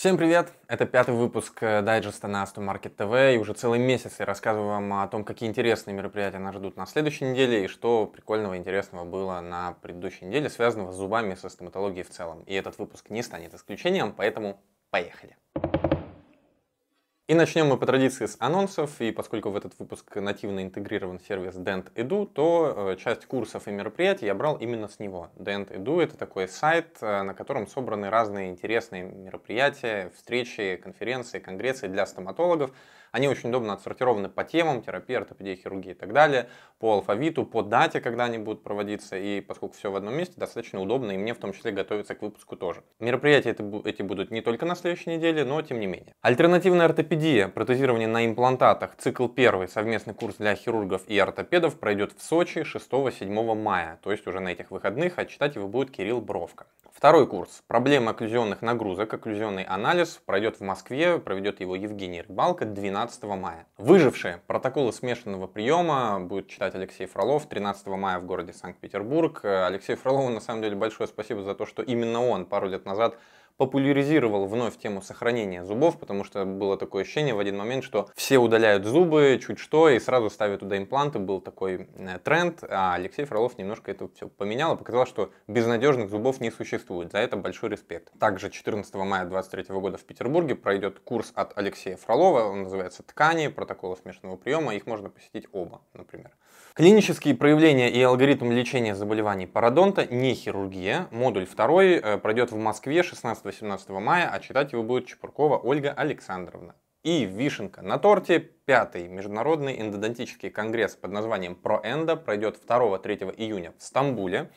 Всем привет! Это пятый выпуск э, дайджеста на Astro Market TV, и уже целый месяц я рассказываю вам о том, какие интересные мероприятия нас ждут на следующей неделе, и что прикольного и интересного было на предыдущей неделе, связанного с зубами и со стоматологией в целом. И этот выпуск не станет исключением, поэтому поехали! Поехали! И начнем мы по традиции с анонсов, и поскольку в этот выпуск нативно интегрирован сервис Dent Edu, то э, часть курсов и мероприятий я брал именно с него. Dent Edu – это такой сайт, э, на котором собраны разные интересные мероприятия, встречи, конференции, конгрессы для стоматологов, они очень удобно отсортированы по темам, терапия, ортопедия, хирургия и так далее, по алфавиту, по дате, когда они будут проводиться, и поскольку все в одном месте, достаточно удобно, и мне в том числе готовиться к выпуску тоже. Мероприятия эти будут не только на следующей неделе, но тем не менее. Альтернативная ортопедия, протезирование на имплантатах, цикл первый, совместный курс для хирургов и ортопедов пройдет в Сочи 6-7 мая, то есть уже на этих выходных, а читать его будет Кирилл Бровка. Второй курс «Проблема окклюзионных нагрузок, окклюзионный анализ» пройдет в Москве, проведет его Евгений Рыбалко 12 13 мая. Выжившие. Протоколы смешанного приема будет читать Алексей Фролов 13 мая в городе Санкт-Петербург. Алексей Фролову на самом деле большое спасибо за то, что именно он пару лет назад популяризировал вновь тему сохранения зубов, потому что было такое ощущение в один момент, что все удаляют зубы, чуть что, и сразу ставят туда импланты, был такой э, тренд, а Алексей Фролов немножко это все поменял и показал, что безнадежных зубов не существует, за это большой респект. Также 14 мая 2023 года в Петербурге пройдет курс от Алексея Фролова, он называется «Ткани, протоколы смешанного приема», их можно посетить оба, например. Клинические проявления и алгоритм лечения заболеваний пародонта, не хирургия. Модуль второй э, пройдет в Москве 16 18 мая, а читать его будет Чепуркова Ольга Александровна. И вишенка на торте. Пятый международный эндодонтический конгресс под названием ProEndo пройдет 2-3 июня в Стамбуле.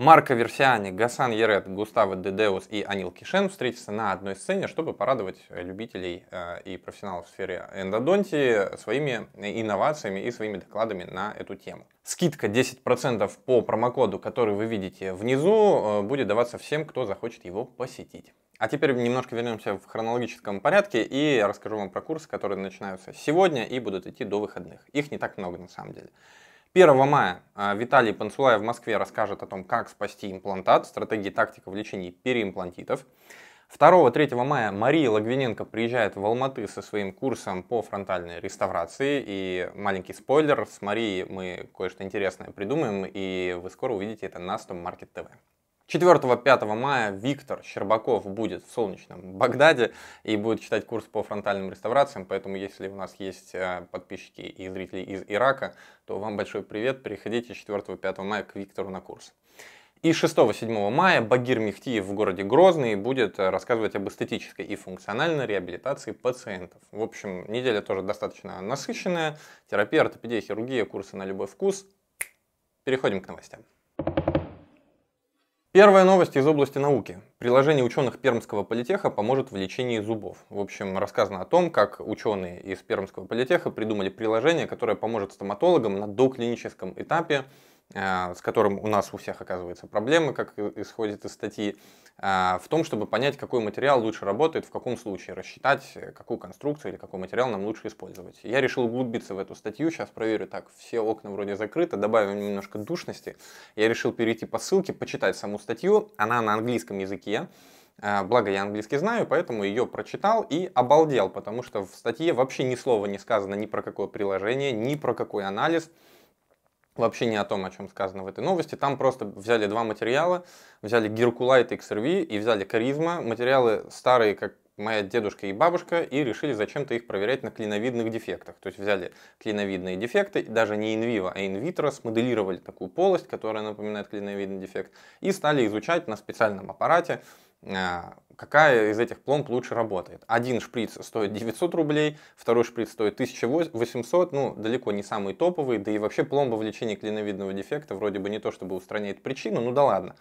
Марко Версиани, Гасан Ерет, Густаво Дедеус и Анил Кишен встретятся на одной сцене, чтобы порадовать э, любителей э, и профессионалов в сфере эндодонтии своими э, инновациями и своими докладами на эту тему. Скидка 10% по промокоду, который вы видите внизу, будет даваться всем, кто захочет его посетить. А теперь немножко вернемся в хронологическом порядке и расскажу вам про курсы, которые начинаются сегодня и будут идти до выходных. Их не так много на самом деле. 1 мая а, Виталий Панцулай в Москве расскажет о том, как спасти имплантат, стратегии тактика в лечении переимплантитов. 2-3 мая Мария Логвиненко приезжает в Алматы со своим курсом по фронтальной реставрации. И маленький спойлер, с Марией мы кое-что интересное придумаем, и вы скоро увидите это на 100 Market TV. 4-5 мая Виктор Щербаков будет в солнечном Багдаде и будет читать курс по фронтальным реставрациям, поэтому если у нас есть э, подписчики и зрители из Ирака, то вам большой привет, приходите 4-5 мая к Виктору на курс. И 6-7 мая Багир Мехтиев в городе Грозный будет э, рассказывать об эстетической и функциональной реабилитации пациентов. В общем, неделя тоже достаточно насыщенная. Терапия, ортопедия, хирургия, курсы на любой вкус. Переходим к новостям. Первая новость из области науки. Приложение ученых Пермского политеха поможет в лечении зубов. В общем, рассказано о том, как ученые из Пермского политеха придумали приложение, которое поможет стоматологам на доклиническом этапе а, с которым у нас у всех оказывается проблемы, как исходит из статьи, а, в том, чтобы понять, какой материал лучше работает, в каком случае, рассчитать, какую конструкцию или какой материал нам лучше использовать. Я решил углубиться в эту статью, сейчас проверю, так, все окна вроде закрыты, добавим немножко душности. Я решил перейти по ссылке, почитать саму статью, она на английском языке, а, Благо я английский знаю, поэтому ее прочитал и обалдел, потому что в статье вообще ни слова не сказано ни про какое приложение, ни про какой анализ вообще не о том, о чем сказано в этой новости. Там просто взяли два материала, взяли Геркулайт XRV и взяли Каризма, материалы старые, как моя дедушка и бабушка, и решили зачем-то их проверять на клиновидных дефектах. То есть взяли клиновидные дефекты, даже не инвиво, а инвитро, смоделировали такую полость, которая напоминает клиновидный дефект, и стали изучать на специальном аппарате, а, какая из этих пломб лучше работает. Один шприц стоит 900 рублей, второй шприц стоит 1800, ну, далеко не самый топовый, да и вообще пломба в лечении клиновидного дефекта вроде бы не то, чтобы устраняет причину, ну да ладно.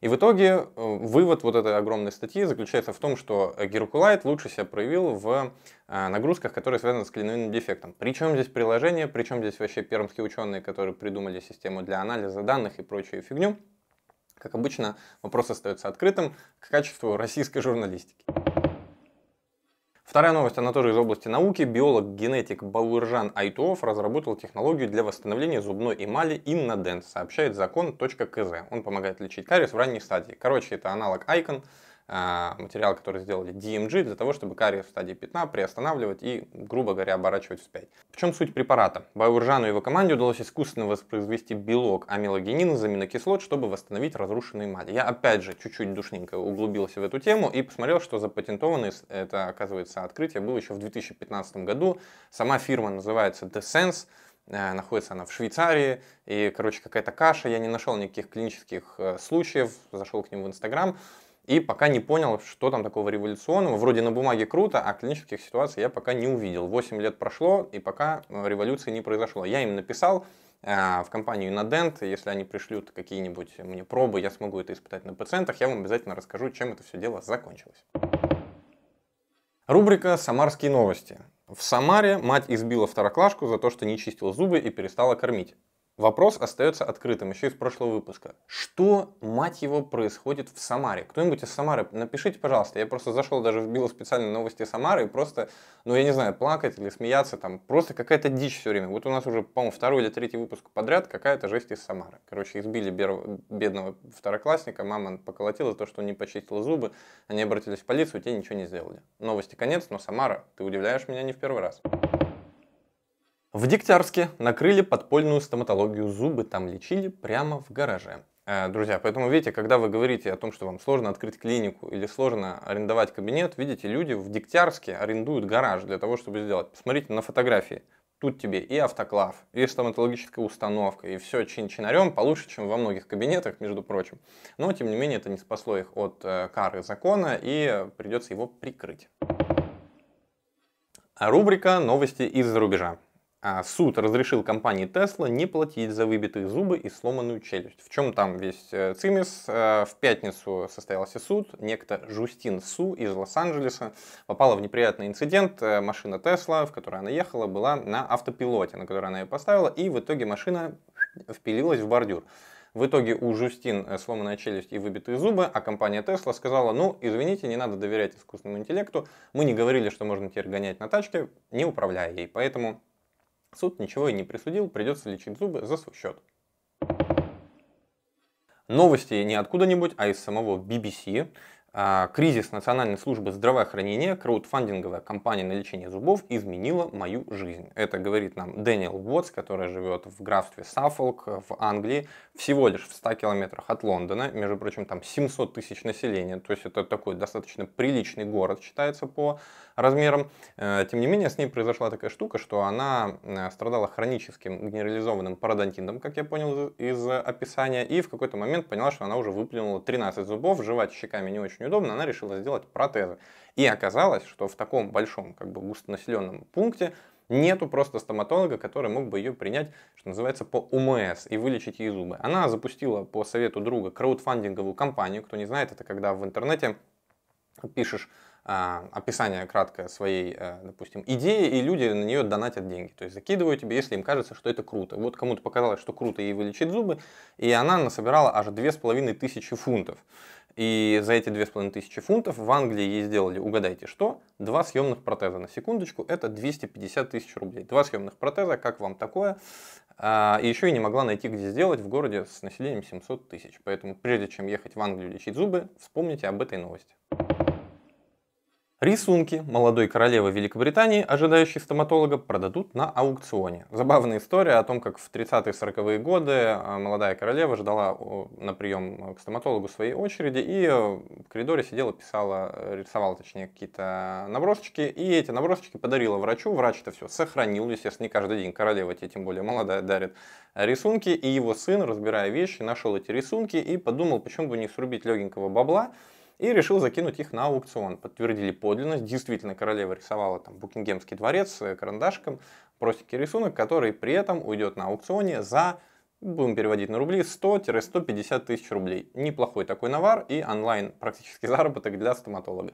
И в итоге э, вывод вот этой огромной статьи заключается в том, что геркулайт лучше себя проявил в э, нагрузках, которые связаны с клиновидным дефектом. Причем здесь приложение, причем здесь вообще пермские ученые, которые придумали систему для анализа данных и прочую фигню. Как обычно, вопрос остается открытым к качеству российской журналистики. Вторая новость, она тоже из области науки. Биолог-генетик Бауыржан Айтуов разработал технологию для восстановления зубной эмали Innodent, сообщает закон.кз. Он помогает лечить кариес в ранней стадии. Короче, это аналог Icon, а, материал, который сделали DMG, для того, чтобы карие в стадии пятна приостанавливать и, грубо говоря, оборачивать вспять. В чем суть препарата? Байуржану и его команде удалось искусственно воспроизвести белок амилогенин из аминокислот, чтобы восстановить разрушенные эмали. Я опять же чуть-чуть душненько углубился в эту тему и посмотрел, что запатентованное, это оказывается открытие, было еще в 2015 году. Сама фирма называется DeSense э, находится она в Швейцарии, и, короче, какая-то каша, я не нашел никаких клинических э, случаев, зашел к ним в Инстаграм, и пока не понял, что там такого революционного. Вроде на бумаге круто, а клинических ситуаций я пока не увидел. 8 лет прошло, и пока э, революции не произошло. Я им написал, э, в компанию Inadent. Если они пришлют какие-нибудь мне пробы, я смогу это испытать на пациентах. Я вам обязательно расскажу, чем это все дело закончилось. Рубрика «Самарские новости». В Самаре мать избила второклашку за то, что не чистила зубы и перестала кормить. Вопрос остается открытым еще из прошлого выпуска. Что, мать его, происходит в Самаре? Кто-нибудь из Самары, напишите, пожалуйста. Я просто зашел, даже вбил специальные новости Самары и просто, ну я не знаю, плакать или смеяться, там просто какая-то дичь все время. Вот у нас уже, по-моему, второй или третий выпуск подряд какая-то жесть из Самары. Короче, избили бедного второклассника, мама поколотила то, что не почистила зубы, они обратились в полицию, те ничего не сделали. Новости конец, но Самара, ты удивляешь меня не в первый раз. В Дегтярске накрыли подпольную стоматологию, зубы там лечили прямо в гараже. Э, друзья, поэтому видите, когда вы говорите о том, что вам сложно открыть клинику или сложно арендовать кабинет, видите, люди в Дегтярске арендуют гараж для того, чтобы сделать. Посмотрите на фотографии. Тут тебе и автоклав, и стоматологическая установка, и все чин-чинарем получше, чем во многих кабинетах, между прочим. Но, тем не менее, это не спасло их от э, кары закона, и придется его прикрыть. Рубрика «Новости из-за рубежа». А суд разрешил компании Tesla не платить за выбитые зубы и сломанную челюсть. В чем там весь э, цимис? Э, в пятницу состоялся суд. Некто Жустин Су из Лос-Анджелеса попала в неприятный инцидент. Э, машина Tesla, в которой она ехала, была на автопилоте, на который она ее поставила, и в итоге машина впилилась в бордюр. В итоге у Жустин сломанная челюсть и выбитые зубы, а компания Tesla сказала, ну, извините, не надо доверять искусственному интеллекту, мы не говорили, что можно теперь гонять на тачке, не управляя ей, поэтому Суд ничего и не присудил, придется лечить зубы за свой счет. Новости не откуда-нибудь, а из самого BBC. А, кризис Национальной службы здравоохранения, краудфандинговая компания на лечение зубов изменила мою жизнь. Это говорит нам Дэниел Уотс, который живет в графстве Саффолк в Англии, всего лишь в 100 километрах от Лондона. Между прочим, там 700 тысяч населения, то есть это такой достаточно приличный город считается по размерам. Э, тем не менее, с ней произошла такая штука, что она э, страдала хроническим генерализованным пародонтитом, как я понял из описания, и в какой-то момент поняла, что она уже выплюнула 13 зубов, жевать щеками не очень неудобно, она решила сделать протезы. И оказалось, что в таком большом, как бы густонаселенном пункте нету просто стоматолога, который мог бы ее принять, что называется, по УМС и вылечить ей зубы. Она запустила по совету друга краудфандинговую компанию. Кто не знает, это когда в интернете пишешь а, описание краткое своей, а, допустим, идеи, и люди на нее донатят деньги. То есть закидывают тебе, если им кажется, что это круто. Вот кому-то показалось, что круто ей вылечить зубы, и она насобирала аж две с половиной тысячи фунтов. И за эти 2500 фунтов в Англии ей сделали, угадайте что, два съемных протеза. На секундочку, это 250 тысяч рублей. Два съемных протеза, как вам такое? А, и еще и не могла найти, где сделать в городе с населением 700 тысяч. Поэтому прежде чем ехать в Англию лечить зубы, вспомните об этой новости. Рисунки молодой королевы Великобритании, ожидающей стоматолога, продадут на аукционе. Забавная история о том, как в 30-40-е годы э, молодая королева ждала на прием э, к стоматологу своей очереди и э, в коридоре сидела, писала, рисовала, точнее, какие-то набросочки, и эти набросочки подарила врачу. Врач это все сохранил, естественно, не каждый день королева тем более молодая, дарит рисунки, и его сын, разбирая вещи, нашел эти рисунки и подумал, почему бы не срубить легенького бабла, и решил закинуть их на аукцион. Подтвердили подлинность, действительно королева рисовала там Букингемский дворец карандашком простенький рисунок, который при этом уйдет на аукционе за будем переводить на рубли, 100-150 тысяч рублей. Неплохой такой навар и онлайн практически заработок для стоматолога.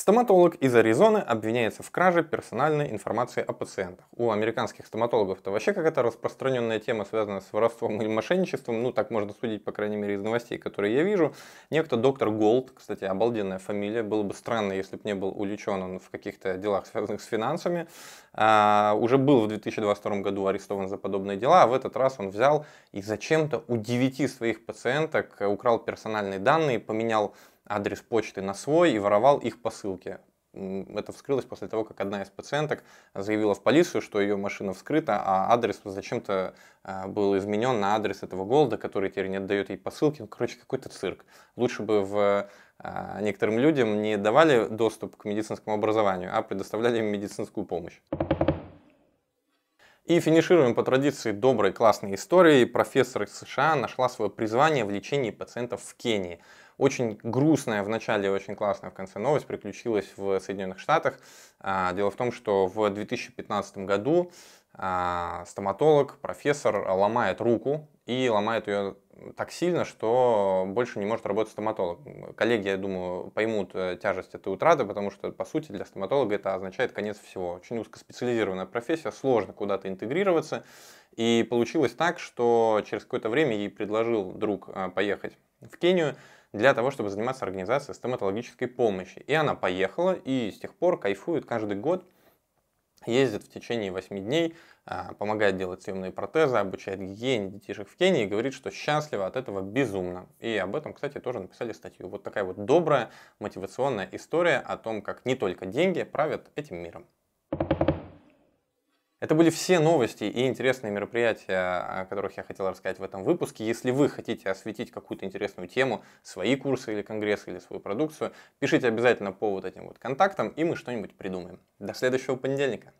Стоматолог из Аризоны обвиняется в краже персональной информации о пациентах. У американских стоматологов это вообще какая-то распространенная тема, связанная с воровством или мошенничеством. Ну, так можно судить, по крайней мере, из новостей, которые я вижу. Некто доктор Голд, кстати, обалденная фамилия. Было бы странно, если бы не был увлечен он в каких-то делах, связанных с финансами. А, уже был в 2022 году арестован за подобные дела, а в этот раз он взял и зачем-то у девяти своих пациенток украл персональные данные, поменял адрес почты на свой и воровал их посылки. Это вскрылось после того, как одна из пациенток заявила в полицию, что ее машина вскрыта, а адрес зачем-то э, был изменен на адрес этого голода, который теперь не отдает ей посылки. Ну, короче, какой-то цирк. Лучше бы в э, некоторым людям не давали доступ к медицинскому образованию, а предоставляли им медицинскую помощь. И финишируем по традиции доброй классной историей. Профессор из США нашла свое призвание в лечении пациентов в Кении. Очень грустная, в начале и очень классная, в конце новость приключилась в Соединенных Штатах. А, дело в том, что в 2015 году а, стоматолог, профессор ломает руку и ломает ее так сильно, что больше не может работать стоматолог. Коллеги, я думаю, поймут э, тяжесть этой утраты, потому что, по сути, для стоматолога это означает конец всего. Очень узкоспециализированная профессия, сложно куда-то интегрироваться. И получилось так, что через какое-то время ей предложил друг э, поехать в Кению, для того, чтобы заниматься организацией стоматологической помощи. И она поехала, и с тех пор кайфует каждый год, ездит в течение 8 дней, а, помогает делать съемные протезы, обучает гигиене детишек в Кении и говорит, что счастлива от этого безумно. И об этом, кстати, тоже написали статью. Вот такая вот добрая мотивационная история о том, как не только деньги правят этим миром. Это были все новости и интересные мероприятия, о которых я хотел рассказать в этом выпуске. Если вы хотите осветить какую-то интересную тему, свои курсы или конгрессы или свою продукцию, пишите обязательно по вот этим вот контактам, и мы что-нибудь придумаем. До следующего понедельника.